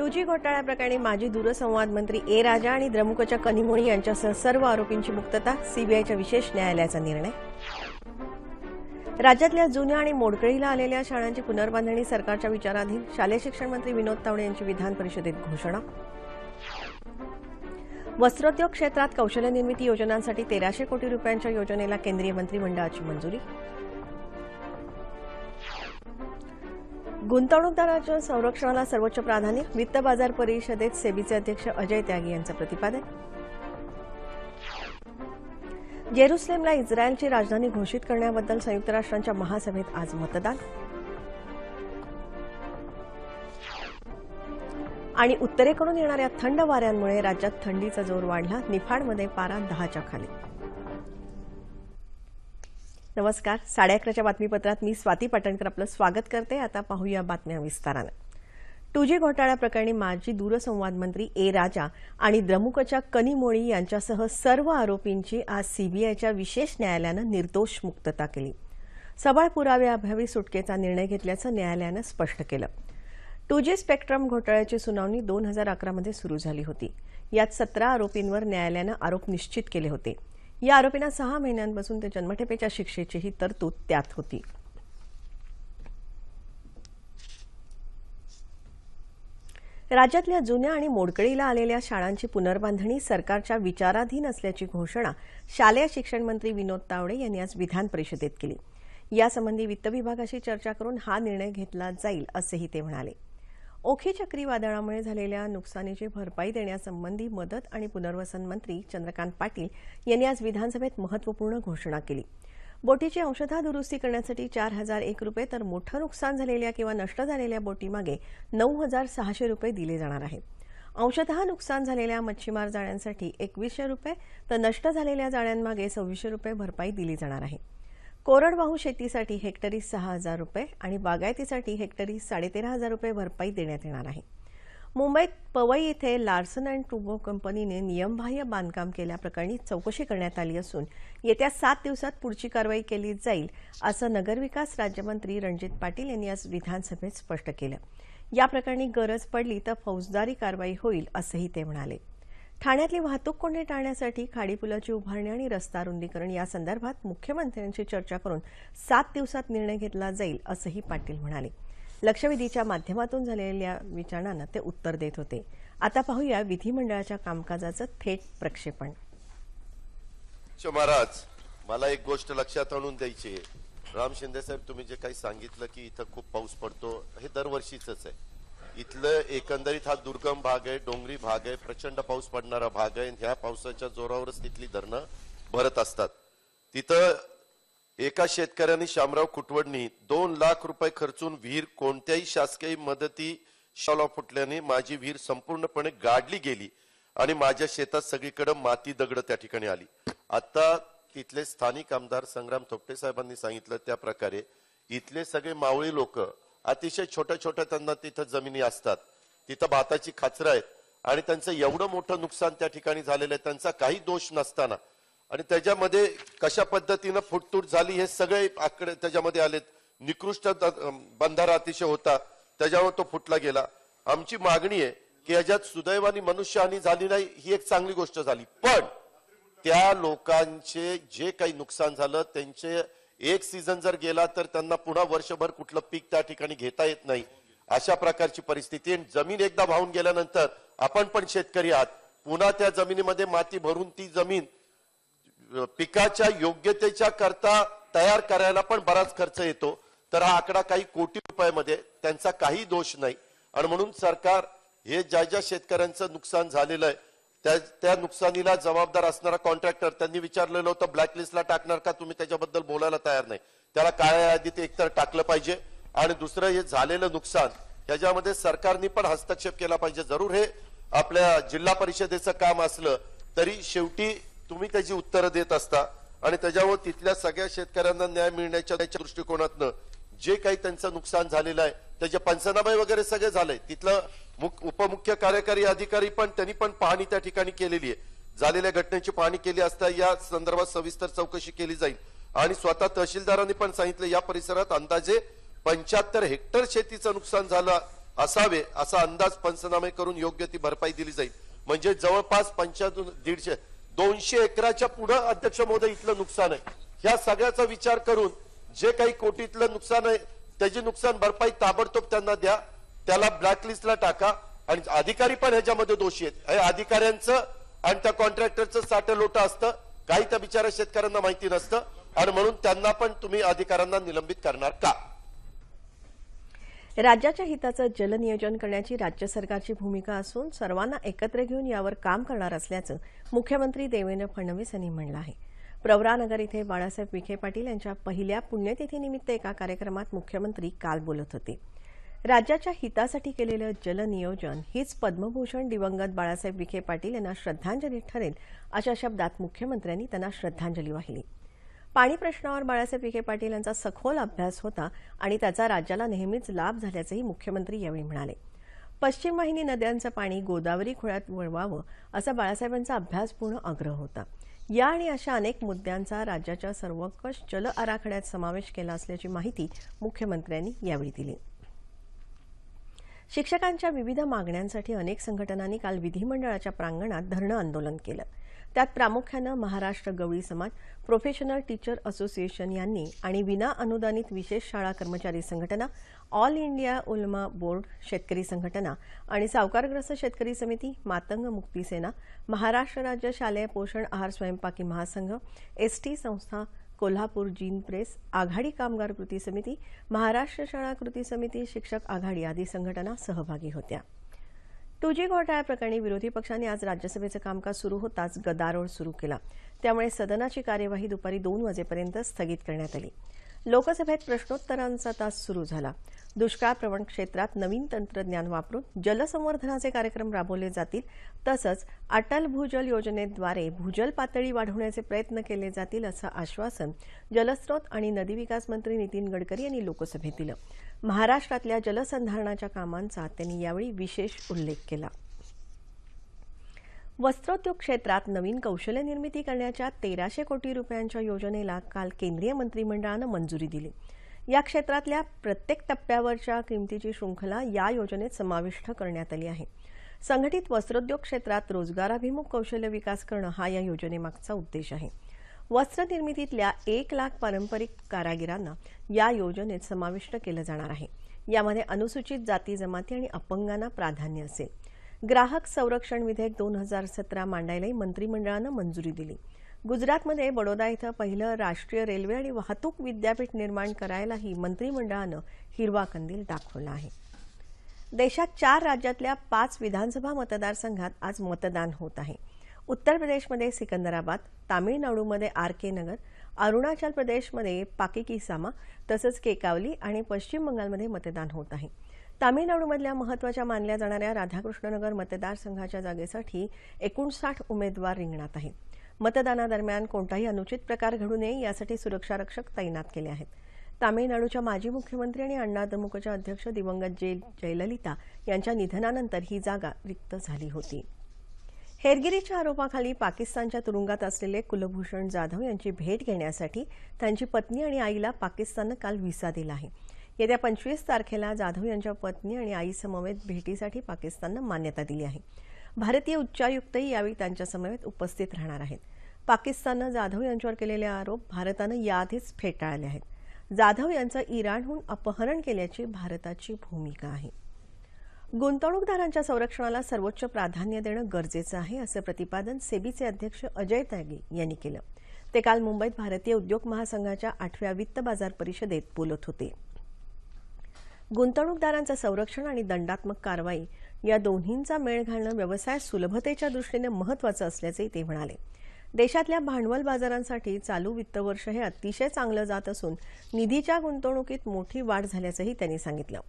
to जी घोटाळ्याप्रकरणी माजी दूरसंवाद मंत्री ए राजा आणि द्रमुकच्या कनिमोणी यांच्यासह सर्व आरोपींची मुक्तता सीबीआयच्या विशेष न्यायालयाचा निर्णय राज्यातल्या जुन्या आणि मोडकळीला आलेल्या शाळांची पुनर्बांधणी सरकारच्या विचाराधीन शालेय शिक्षण मंत्री विनोद तावडे यांची विधान परिषदेत घोषणा वस्त्रोद्योग क्षेत्रात कौशल्य निर्मिती योजनांसाठी तेराशे कोटी रुपयांच्या योजनेला केंद्रीय मंत्रिमंडळाची मंजुरी गुंतवणूकदारांच्या संरक्षणाला सर्वोच्च प्राधान्य वित्त बाजार परिषदेत सेबीचे अध्यक्ष अजय त्यागी यांचं प्रतिपादन जेरुसलेमला इस्रायलची राजधानी घोषित करण्याबद्दल संयुक्त राष्ट्रांच्या महासभेत आज मतदान आणि उत्तरेकडून येणाऱ्या थंड वाऱ्यांमुळे राज्यात थंडीचा जोर वाढला निफाडमध्ये पारा दहाच्या खाली नमस्कार साडे अकराच्या बातमीपत्रात मी स्वाती पाटणकर आपलं स्वागत करते आता पाहूया बातम्या विस्तारानं टू जी घोटाळ्याप्रकरणी माजी दूरसंवाद मंत्री ए राजा आणि द्रमुकच्या कनिमोळी यांच्यासह सर्व आरोपींची आज सीबीआयच्या विशेष न्यायालयानं निर्दोष मुक्तता केली सबळ पुराव्याअभावी सुटकेचा निर्णय घेतल्याचं न्यायालयानं स्पष्ट केलं टू जी स्पेक्ट्रम घोटाळ्याची सुनावणी दोन हजार अकरामध्ये सुरू झाली होती यात सतरा आरोपींवर न्यायालयानं आरोप निश्चित केले होते या आरोपींना सहा महिन्यांपासून ते जन्मठेपेच्या शिक्षेचीही तरतूद त्यात होती राज्यातल्या जुन्या आणि मोडकळीला आलेल्या शाळांची पुनर्बांधणी सरकारच्या विचाराधीन असल्याची घोषणा शालेय शिक्षण मंत्री विनोद तावडे यांनी आज विधान परिषदेत केली यासंबंधी वित्त विभागाशी चर्चा करून हा निर्णय घेतला जाईल असंही ते म्हणाले ओखी चक्रीवादळामुळे झालेल्या नुकसानीची भरपाई देण्यासंबंधी मदत आणि पुनर्वसन मंत्री चंद्रकांत पाटील यांनी आज विधानसभेत महत्वपूर्ण घोषणा केली बोटीची औषधा दुरुस्ती करण्यासाठी चार हजार एक रुपये तर मोठं नुकसान झालेल्या किंवा नष्ट झालेल्या बोटीमागे नऊ हजार सहाशे रुपये दिले जाणार आहेत अंशतः नुकसान झालेल्या मच्छीमार जाळ्यांसाठी एकवीसशे रुपये तर नष्ट झालेल्या जाळ्यांमागे सव्वीसशे रुपये भरपाई दिली जाणार आहे कोरडवाहू शेतीसाठी हेक्टरी सहा हजार रुपये आणि बागायतीसाठी हेक्टरी साडेतेरा हजार रुपये भरपाई देण्यात येणार आहे मुंबईत पवई येथे लार्सन अँड टुबो कंपनीने नियमबाह्य बांधकाम केल्याप्रकरणी चौकशी करण्यात आली असून येत्या सात दिवसात पुढची कारवाई केली जाईल असं नगरविकास राज्यमंत्री रणजित पाटील यांनी आज विधानसभेत स्पष्ट केलं या प्रकरणी गरज पडली तर फौजदारी कारवाई होईल असंही ते म्हणाले ठाण्यातली वाहतूक कोंडी टाळण्यासाठी खाडीपुलाची उभारणी आणि रस्ता रुंदीकरण यासंदर्भात मुख्यमंत्र्यांशी चर्चा करून सात दिवसात निर्णय घेतला जाईल असंही पाटील म्हणाले लक्षवेधीच्या माध्यमातून झालेल्या विचारणांना ते उत्तर देत होते आता पाहूया विधिमंडळाच्या कामकाजाचं थेट प्रक्षेपण महाराज मला एक गोष्ट लक्षात आणून द्यायची आहे राम शिंदे साहेब तुम्ही जे काही सांगितलं की इथं खूप पाऊस पडतो हे दरवर्षीच आहे इथलं एकंदरीत हा दुर्गम भाग आहे डोंगरी भाग आहे प्रचंड पाऊस पडणारा भाग आहे ह्या पावसाच्या जोरावरच तिथली धरणं भरत असतात तिथं एका शेतकऱ्याने शामराव कुटवडणी दोन लाख रुपये खर्चून विहीर कोणत्याही शासकीय मदती शाला फुटल्याने माझी विहीर संपूर्णपणे गाडली गेली आणि माझ्या शेतात सगळीकडे माती दगड त्या ठिकाणी आली आता तिथले स्थानिक आमदार संग्राम थोपटे साहेबांनी सांगितलं त्या प्रकारे इथले सगळे मावळी लोक अतिशय छोट्या छोट्या त्यांना तिथं जमिनी असतात तिथं भाताची खाचर आहेत आणि त्यांचं एवढं मोठं नुकसान त्या ठिकाणी झालेलं आहे त्यांचा काही दोष नसताना आणि त्याच्यामध्ये कशा पद्धतीनं फुटतूट झाली हे सगळे आकडे त्याच्यामध्ये आलेत निकृष्ट बंधारा अतिशय होता त्याच्यावर तो फुटला गेला आमची मागणी आहे की याच्यात सुदैवानी मनुष्यहानी झाली नाही ही एक चांगली गोष्ट झाली पण त्या लोकांचे जे काही नुकसान झालं त्यांचे एक सीझन जर गेला तर त्यांना पुन्हा वर्षभर कुठलं पीक त्या ठिकाणी घेता येत नाही अशा प्रकारची परिस्थिती जमीन एकदा वाहून गेल्यानंतर आपण पण शेतकरी आहात पुन्हा त्या जमिनीमध्ये माती भरून ती जमीन पिकाच्या योग्यतेच्या करता तयार करायला पण बराच खर्च येतो तर हा आकडा काही कोटी रुपयामध्ये त्यांचा काही दोष नाही आणि म्हणून सरकार हे ज्या ज्या शेतकऱ्यांचं नुकसान झालेलं आहे त्या त्या नुकसानीला जबाबदार असणारा कॉन्ट्रॅक्टर त्यांनी विचारलेलं होतं ब्लॅकलिस्टला टाकणार का तुम्ही त्याच्याबद्दल बोलायला तयार नाही त्याला काळ्या यादीत एकतर टाकलं पाहिजे आणि दुसरं हे झालेलं नुकसान ह्याच्यामध्ये सरकारने पण हस्तक्षेप केला पाहिजे जरूर हे आपल्या जिल्हा परिषदेचं काम असलं तरी शेवटी तुम्ही त्याची उत्तरं देत असता आणि त्याच्यावर तिथल्या सगळ्या शेतकऱ्यांना न्याय मिळण्याच्या दृष्टिकोनातनं जे काही त्यांचं नुकसान झालेलं आहे त्याचे पंचनामे वगैरे सगळे झाले तिथलं उपमुख्य कार्यकारी अधिकारी पण त्यांनी पण पाहणी त्या ठिकाणी केलेली आहे झालेल्या घटनेची पाहणी केली असता या संदर्भात सविस्तर चौकशी केली जाईल आणि स्वतः तहसीलदारांनी पण सांगितलं या परिसरात अंदाजे पंच्याहत्तर हेक्टर शेतीचं नुकसान झालं असावे असा अंदाज पंचनामे करून योग्य ती भरपाई दिली जाईल म्हणजे जवळपास पंच्याहत्तर दीडशे दोनशे एकराच्या पुढे अध्यक्ष महोदय इथलं नुकसान आहे ह्या सगळ्याचा विचार करून जे काही कोटीतलं नुकसान आहे त्याची नुकसान भरपाई ताबडतोब त्यांना द्या त्याला ब्लॅकलिस्टला टाका आणि अधिकारी पण ह्याच्यामध्ये दोषी आहेत हे अधिकाऱ्यांचं आणि त्या कॉन्ट्रॅक्टरचं साठं लोटं असतं काही त्या बिचारा शेतकऱ्यांना माहिती नसतं आणि म्हणून त्यांना पण तुम्ही अधिकाऱ्यांना निलंबित करणार का राज्याच्या हिताचं जलनियोजन करण्याची राज्य सरकारची भूमिका असून सर्वांना एकत्र घेऊन यावर काम करणार असल्याचं मुख्यमंत्री देवेंद्र फडणवीस यांनी म्हणलं आहे प्रवरानगर इथं बाळासाहेब विखे पाटील यांच्या पहिल्या पुण्यतिथीनिमित्त एका कार्यक्रमात मुख्यमंत्री काल बोलत होते राज्याच्या हितासाठी केलेलं जलनियोजन हीच पद्मभूषण दिवंगत बाळासाहेब विखे पाटील यांना श्रद्धांजली ठरेल अशा शब्दात मुख्यमंत्र्यांनी त्यांना श्रद्धांजली वाहिली पाणी प्रश्नावर बाळासाहेब विखे पाटील यांचा सखोल अभ्यास होता आणि त्याचा राज्याला नेहमीच लाभ झाल्याचंही मुख्यमंत्री यावेळी म्हणाले पश्चिम वाहिनी नद्यांचं पाणी गोदावरी खोळ्यात वळवावं असा बाळासाहेबांचा अभ्यासपूर्ण आग्रह होता या आणि अशा अनेक मुद्द्यांचा राज्याच्या सर्वंकष जल आराखड्यात समावेश केला असल्याची माहिती मुख्यमंत्र्यांनी यावेळी दिली शिक्षकांच्या विविध मागण्यांसाठी अनेक संघटनांनी काल विधीमंडळाच्या प्रांगणात धरणं आंदोलन केलं त्यात प्रामुख्यानं महाराष्ट्र गवळी समाज प्रोफेशनल टीचर असोसिएशन यांनी आणि विना अनुदानित विशेष शाळा कर्मचारी संघटना ऑल इंडिया उलमा बोर्ड शेतकरी संघटना आणि सावकारग्रस्त शेतकरी समिती मातंग मुक्ती सेना महाराष्ट्र राज्य शालेय पोषण आहार स्वयंपाकी महासंघ एसटी संस्था कोल्हापूर जीन प्रेस आघाडी कामगार कृती समिती महाराष्ट्र शाळा कृती समिती शिक्षक आघाडी आदी संघटना सहभागी होत्या टू जी घोटाळ्याप्रकरणी विरोधी पक्षांनी आज राज्यसभेचं कामकाज सुरू होताच गदारोळ सुरू केला त्यामुळे सदनाची कार्यवाही दुपारी दोन वाजेपर्यंत स्थगित करण्यात आली लोकसभेत प्रश्नोत्तरांचा तास सुरू झाला दुष्काळ प्रवण क्षेत्रात नवीन तंत्रज्ञान वापरून जलसंवर्धनाचे कार्यक्रम राबवले जातील तसंच अटल भूजल योजनेद्वारे भूजल पातळी वाढवण्याचे प्रयत्न केले जातील असं आश्वासन जलस्रोत आणि नदी विकास मंत्री नितीन गडकरी यांनी लोकसभेत दिलं महाराष्ट्रातल्या जलसंधारणाच्या कामांचा त्यांनी यावेळी विशेष उल्लेख केला वस्त्रोद्योग क्षेत्रात नवीन कौशल्य निर्मिती करण्याच्या तेराशे कोटी रुपयांच्या योजनेला काल केंद्रीय मंत्रिमंडळानं मंजुरी दिली या क्षेत्रातल्या प्रत्येक टप्प्यावरच्या किमतीची श्रृंखला या योजनेत समाविष्ट करण्यात आली आहे संघटित वस्त्रोद्योग क्षेत्रात रोजगाराभिमुख कौशल्य विकास करणं हा या योजनेमागचा उद्देश आहे वस्त्र निर्मितीतल्या एक लाख पारंपरिक कारागिरांना या योजनेत समाविष्ट केलं जाणार आहे यामध्ये अनुसूचित जाती जमाती आणि अपंगांना प्राधान्य असेल ग्राहक संरक्षण विधेयक दोन हजार सतरा मांडायलाही मंत्रिमंडळानं मंजुरी दिली गुजरातमध्ये बडोदा इथं पहिलं राष्ट्रीय रेल्वे आणि वाहतूक विद्यापीठ निर्माण करायलाही मंत्रिमंडळानं हिरवा कंदील दाखवला आहे देशात चार राज्यातल्या पाच विधानसभा मतदारसंघात आज मतदान होत आहे उत्तर प्रदेशमध्ये सिकंदराबाद तामिळनाडूमध्ये आर के नगर अरुणाचल प्रदेशमध्ये पाकिकिसामा तसंच केकावली आणि पश्चिम बंगालमध्ये मतदान होत आहे तामिळनाडूमधल्या महत्त्वाच्या मानल्या जाणाऱ्या राधाकृष्णनगर मतदारसंघाच्या जागेसाठी एकोणसाठ उमेदवार रिंगणात आहेत मतदानादरम्यान कोणताही अनुचित प्रकार घडू नये यासाठी सुरक्षारक्षक तैनात केले आहेत तामिळनाडूच्या माजी मुख्यमंत्री आणि अण्णा द्रमुकच्या अध्यक्ष दिवंगत जे जयललिता यांच्या निधनानंतर ही जागा रिक्त झाली होती हेरगिरीच्या आरोपाखाली पाकिस्तानच्या तुरुंगात असलेले कुलभूषण जाधव यांची भेट घेण्यासाठी त्यांची पत्नी आणि आईला पाकिस्ताननं काल व्हिसा दिला आहे येत्या पंचवीस तारखेला जाधव यांच्या पत्नी आणि आईसमवेत भेटीसाठी पाकिस्ताननं मान्यता दिली आहे भारतीय उच्चायुक्तही यावेळी त्यांच्यासमवेत उपस्थित राहणार आहेत पाकिस्ताननं जाधव यांच्यावर केलेले आरोप भारतानं याआधीच फेटाळले आहेत जाधव यांचं इराणहून अपहरण केल्याची भारताची भूमिका आहे गुंतवणूकदारांच्या संरक्षणाला सर्वोच्च प्राधान्य देणं गरजेचं आहे असं प्रतिपादन सेबीचे अध्यक्ष अजय त्यागी यांनी केलं ते काल मुंबईत भारतीय उद्योग महासंघाच्या आठव्या वित्त बाजार परिषदेत बोलत होते गुंतवणूकदारांचं संरक्षण आणि दंडात्मक कारवाई या दोन्हींचा मेळ घालणं व्यवसाय सुलभतेच्या दृष्टीने महत्वाचं असल्याचंही ते म्हणाले देशातल्या भांडवल बाजारांसाठी चालू वित्त वर्ष हे अतिशय चांगलं जात असून निधीच्या गुंतवणुकीत मोठी वाढ झाल्याचंही त्यांनी सांगितलं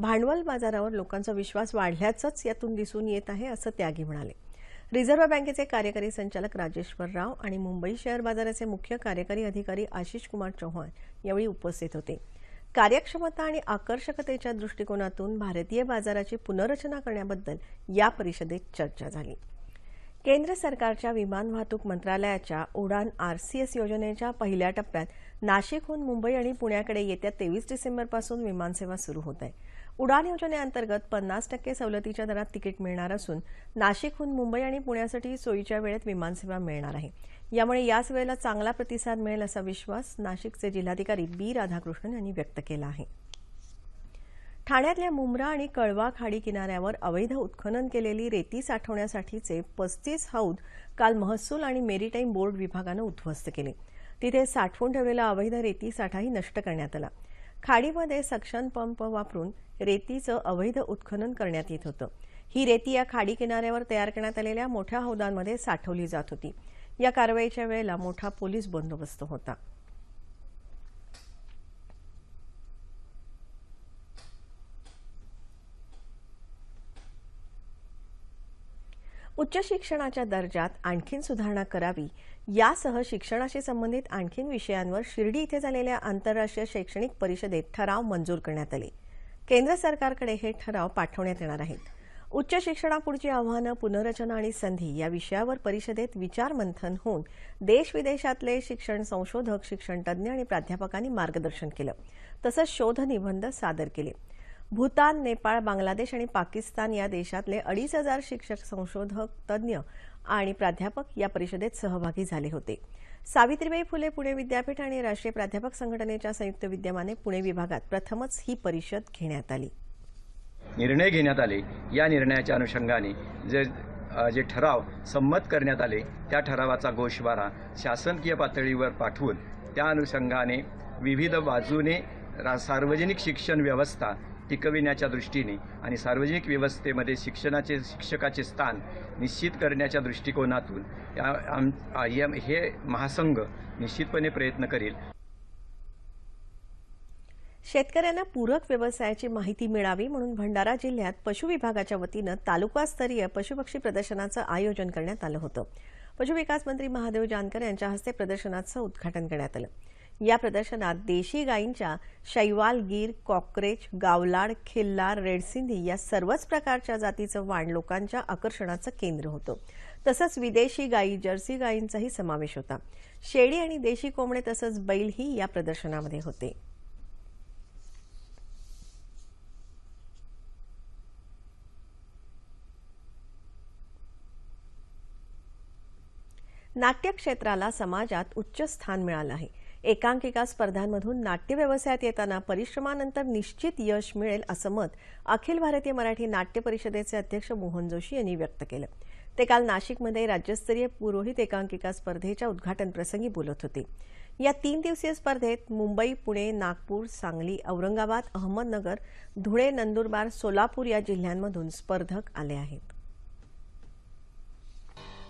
भांडवल बाजारावर लोकांचा विश्वास वाढल्याचंच यातून दिसून येत आहे असं त्यागी म्हणाले रिझर्व्ह बँकेचे कार्यकारी संचालक राजेश्वर राव आणि मुंबई शेअर बाजाराचे मुख्य कार्यकारी अधिकारी आशिष कुमार चौहान यावेळी उपस्थित होते कार्यक्षमता आणि आकर्षकतेच्या दृष्टिकोनातून भारतीय बाजाराची पुनर्रचना करण्याबद्दल या परिषदेत चर्चा झाली केंद्र सरकारच्या विमान वाहतूक मंत्रालयाच्या उडान आरसीएस योजनेच्या पहिल्या टप्प्यात नाशिकहून मुंबई आणि पुण्याकडे येत्या तेवीस डिसेंबरपासून विमानसेवा सुरू होत आहे उडान योजनेअंतर्गत पन्नास टक्के सवलतीच्या दरात तिकीट मिळणार असून नाशिकहून मुंबई आणि पुण्यासाठी सोयीच्या वेळेत विमानसेवा मिळणार आहे यामुळे याच वेळेला चांगला प्रतिसाद मिळेल असा विश्वास नाशिकचे जिल्हाधिकारी बी राधाकृष्णन यांनी व्यक्त केला आहे ठाण्यातल्या मुंब्रा आणि कळवा खाडी किनाऱ्यावर अवैध उत्खनन केलेली रेती साठवण्यासाठीचे पस्तीस हौद काल महसूल आणि मेरीटाईम बोर्ड विभागानं उद्ध्वस्त केले तिथे साठवून ठेवलेला अवैध रेती साठाही नष्ट करण्यात आला खाडीमध्ये सक्शन पंप वापरून रेतीचं अवैध उत्खनन करण्यात येत होतं ही रेती या खाडी किनाऱ्यावर तयार करण्यात आलेल्या मोठ्या हौदांमध्ये साठवली जात होती या कारवाईच्या वेळेला मोठा पोलीस बंदोबस्त होता उच्च शिक्षणाच्या दर्जात आणखीन सुधारणा करावी यासह शिक्षणाशी संबंधित आणखीन विषयांवर शिर्डी इथं झालेल्या आंतरराष्ट्रीय शैक्षणिक परिषदेत ठराव मंजूर करण्यात आले केंद्र सरकारकडे हे ठराव पाठवण्यात येणार आहेत उच्च शिक्षणापुढची आव्हानं पुनर्रचना आणि संधी या विषयावर परिषदेत विचारमंथन होऊन देश विदेशातले शिक्षण संशोधक शिक्षणतज्ञ आणि प्राध्यापकांनी मार्गदर्शन केलं तसंच शोधनिबंध सादर केले भूतान नेपाळ बांगलादेश आणि पाकिस्तान या देशातले अडीच हजार शिक्षक संशोधक तज्ञ आणि प्राध्यापक या परिषदेत सहभागी झाले होते सावित्रीबाई फुले पुणे विद्यापीठ आणि राष्ट्रीय प्राध्यापक संघटनेच्या संयुक्त विद्यमाने पुणे विभागात प्रथमच ही परिषद घेण्यात आली निर्णय घेण्यात आले या निर्णयाच्या अनुषंगाने जे जे ठराव संमत करण्यात आले त्या ठरावाचा गोषवारा शासनकीय पातळीवर पाठवून त्या अनुषंगाने विविध बाजूने सार्वजनिक शिक्षण व्यवस्था टिकविण्याच्या दृष्टीने आणि सार्वजनिक व्यवस्थेमध्ये शिक्षणाचे शिक्षकाचे स्थान निश्चित करण्याच्या दृष्टिकोनातून हे महासंघ निश्चितपणे प्रयत्न करेल शेतकऱ्यांना पूरक व्यवसायाची माहिती मिळावी म्हणून भंडारा जिल्ह्यात पशु विभागाच्या वतीनं तालुकास्तरीय पशुपक्षी प्रदर्शनाचं आयोजन करण्यात आलं होतं पशुविकास मंत्री महादेव जानकर यांच्या हस्ते प्रदर्शनाचं उद्घाटन करण्यात आलं या प्रदर्शनात देशी गायींच्या शैवाल गीर कॉक्रेच गावलाड खिल्लार रेडसिंधी या सर्वच प्रकारच्या जातीचं वाण लोकांच्या आकर्षणाचं केंद्र होतं तसंच विदेशी गायी जर्सी गायींचाही समावेश होता शेळी आणि देशी कोंबडे तसंच बैलही या प्रदर्शनामध्ये होते नाट्य क्षेत्राला समाजात उच्च स्थान मिळालं आहे एकांकिका स्पर्धांमधून नाट्य व्यवसायात येताना परिश्रमानंतर निश्चित यश मिळेल असं मत अखिल भारतीय मराठी नाट्य परिषदेचे अध्यक्ष मोहन जोशी यांनी व्यक्त केलं ते काल नाशिकमध्ये राज्यस्तरीय पुरोहित एकांकिका स्पर्धेच्या उद्घाटनप्रसंगी बोलत होते या तीन दिवसीय स्पर्धेत मुंबई पुणे नागपूर सांगली औरंगाबाद अहमदनगर धुळे नंदुरबार सोलापूर या जिल्ह्यांमधून स्पर्धक आले आहेत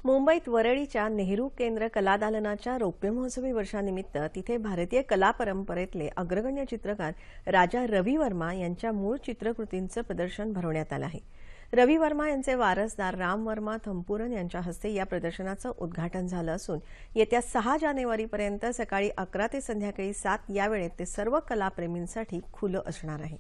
मुंबईत वरळीच्या नेहरू केंद्र कलादालनाच्या रौप्य महोत्सवी वर्षानिमित्त तिथे भारतीय कला परंपरेतले अग्रगण्य चित्रकार राजा रवी वर्मा यांच्या मूळ चित्रकृतींचं प्रदर्शन भरवण्यात आलं आहे रवी वर्मा यांचे वारसदार राम वर्मा थंपुरन यांच्या हस्ते या प्रदर्शनाचं उद्घाटन झालं असून येत्या सहा जानेवारीपर्यंत सकाळी अकरा ते संध्याकाळी सात या वेळेत ते सर्व कलाप्रेमींसाठी खुलं असणार आहे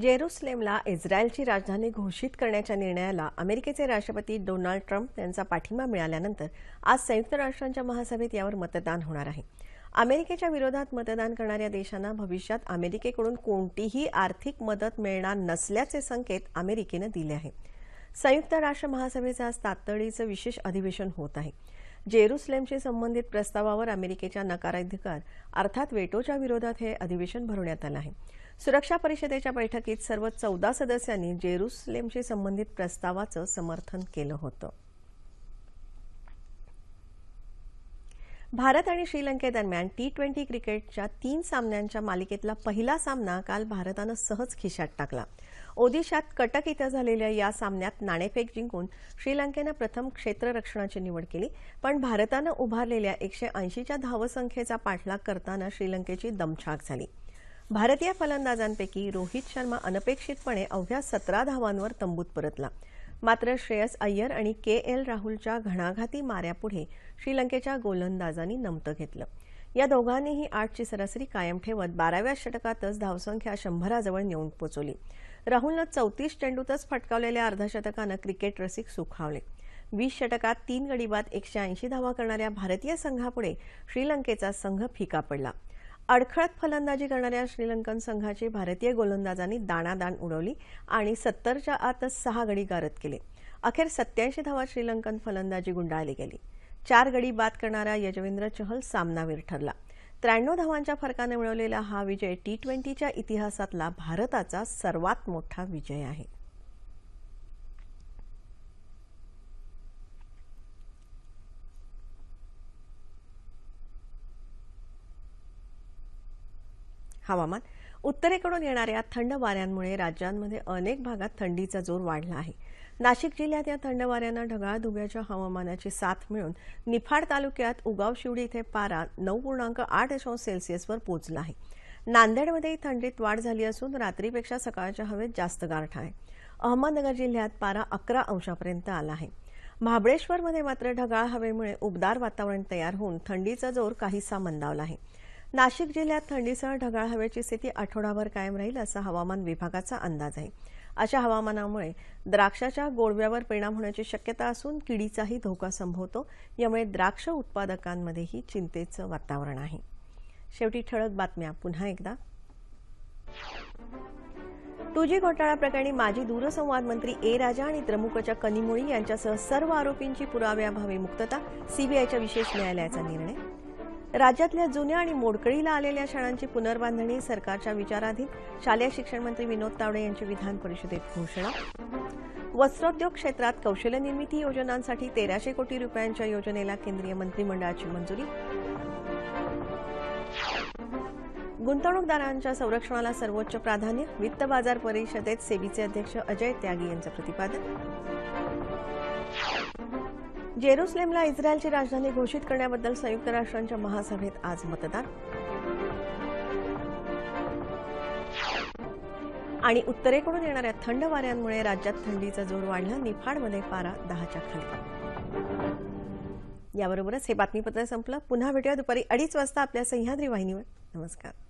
जेरुसलेमला इस्रायलची राजधानी घोषित करण्याच्या निर्णयाला अमेरिकेचे राष्ट्रपती डोनाल्ड ट्रम्प यांचा पाठिंबा मिळाल्यानंतर आज संयुक्त राष्ट्रांच्या महासभेत यावर मतदान होणार आहे अमेरिकेच्या विरोधात मतदान करणाऱ्या देशांना भविष्यात अमेरिकेकडून कोणतीही आर्थिक मदत मिळणार नसल्याचे संकेत अमेरिकेनं दिले आहे संयुक्त राष्ट्र महासभेचं आज तातडीचं विशेष अधिवेशन होत आहे जेरुसलेमशी संबंधित प्रस्तावावर अमेरिकेच्या नकाराधिकार अर्थात वेटोच्या विरोधात हे अधिवेशन भरवण्यात आलं आहे सुरक्षा परिषदेच्या बैठकीत सर्व चौदा सदस्यांनी जेरुसलेमशी संबंधित प्रस्तावाचं समर्थन केलं होतं भारत आणि श्रीलंकेदरम्यान टी ट्वेंटी क्रिकेटच्या तीन सामन्यांच्या मालिकेतला पहिला सामना काल भारतानं सहज खिशात टाकला ओदिशात कटक इथं झालेल्या या सामन्यात नाणेफेक जिंकून श्रीलंकेनं प्रथम क्षेत्ररक्षणाची निवड केली पण भारतानं उभारलेल्या एकशे ऐंशीच्या धावसंख्येचा पाठलाग करताना श्रीलंकेची दमछाक झाली भारतीय फलंदाजांपैकी रोहित शर्मा अनपेक्षितपणे अवघ्या सतरा धावांवर तंबूत परतला मात्र श्रेयस अय्यर आणि के एल राहुलच्या घणाघाती माऱ्यापुढे श्रीलंकेच्या गोलंदाजांनी नमतं घेतलं या दोघांनीही आठची सरासरी कायम ठेवत बाराव्या षटकातच धावसंख्या शंभराजवळ नेऊन पोचवली राहुलनं चौतीस चेंडूतच फटकावलेल्या अर्धशतकानं क्रिकेट रसिक सुखावले वीस षटकात तीन गडीबात एकशे ऐंशी धावा करणाऱ्या भारतीय संघापुढे श्रीलंकेचा संघ फिका पडला अडखळत फलंदाजी करणाऱ्या श्रीलंकन संघाची भारतीय गोलंदाजांनी दाणादाण उडवली आणि सत्तरच्या आतच सहा गडी गारद केले अखेर सत्याऐंशी धावात श्रीलंकन फलंदाजी गुंडाळली गेली चार गडी बाद करणारा यजवेंद्र चहल सामनावीर ठरला त्र्याण्णव धावांच्या फरकाने मिळवलेला हा विजय टी ट्वेंटीच्या इतिहासातला भारताचा सर्वात मोठा विजय आहे हवामान उत्तरेकडून येणाऱ्या थंड वाऱ्यांमुळे राज्यांमध्ये अनेक भागात थंडीचा जोर वाढला आहे नाशिक जिल्ह्यात या थंड वाऱ्यांना ढगाळ धुग्याच्या हवामानाची साथ मिळून निफाड तालुक्यात उगाव शिवडी इथे पारा नऊ पूर्णांक आठ अशांश सेल्सिअसवर पोहोचला आहे नांदेडमध्येही थंडीत वाढ झाली असून रात्रीपेक्षा सकाळच्या हवेत जास्त गारठा आहे अहमदनगर जिल्ह्यात पारा अकरा अंशापर्यंत आला आहे महाबळेश्वरमध्ये मात्र ढगाळ हवेमुळे उबदार वातावरण तयार होऊन थंडीचा जोर काहीसा मंदावला आहे नाशिक जिल्ह्यात थंडीसह ढगाळ हवेची स्थिती आठवडाभर कायम राहील असा हवामान विभागाचा अंदाज आहे अशा हवामानामुळे द्राक्षाच्या गोडव्यावर परिणाम होण्याची शक्यता असून किडीचाही धोका संभवतो यामुळे द्राक्ष उत्पादकांमध्येही चिंतेचं वातावरण आहे शेवटी ठळक बातम्या पुन्हा एकदा टू जी घोटाळा प्रकरणी माजी दूरसंवाद मंत्री ए राजा आणि द्रमुकच्या कनिमोळी यांच्यासह सर्व आरोपींची पुराव्याभावी मुक्तता सीबीआयच्या विशेष न्यायालयाचा निर्णय राज्यातल्या जुन्या आणि मोडकळीला आलेल्या शाळांची पुनर्बांधणी सरकारच्या विचाराधीन शालेय शिक्षण मंत्री विनोद तावडे यांची विधान परिषदेत घोषणा वस्त्रोद्योग क्षेत्रात कौशल्य निर्मिती योजनांसाठी तेराशे कोटी रुपयांच्या योजनेला केंद्रीय मंत्रिमंडळाची मंजुरी गुंतवणूकदारांच्या संरक्षणाला सर्वोच्च प्राधान्य वित्त बाजार परिषदेत सेबीचे अध्यक्ष अजय त्यागी यांचं प्रतिपादन जेरुसलेमला इस्रायलची राजधानी घोषित करण्याबद्दल संयुक्त राष्ट्रांच्या महासभेत आज मतदान आणि उत्तरेकडून येणाऱ्या थंड वाऱ्यांमुळे राज्यात थंडीचा जोर वाढला निफाडमध्ये पारा दहाच्या खाली याबरोबरच हे बातमीपत्र संपलं पुन्हा भेटूया दुपारी अडीच वाजता आपल्या सह्याद्री वाहिनीवर नमस्कार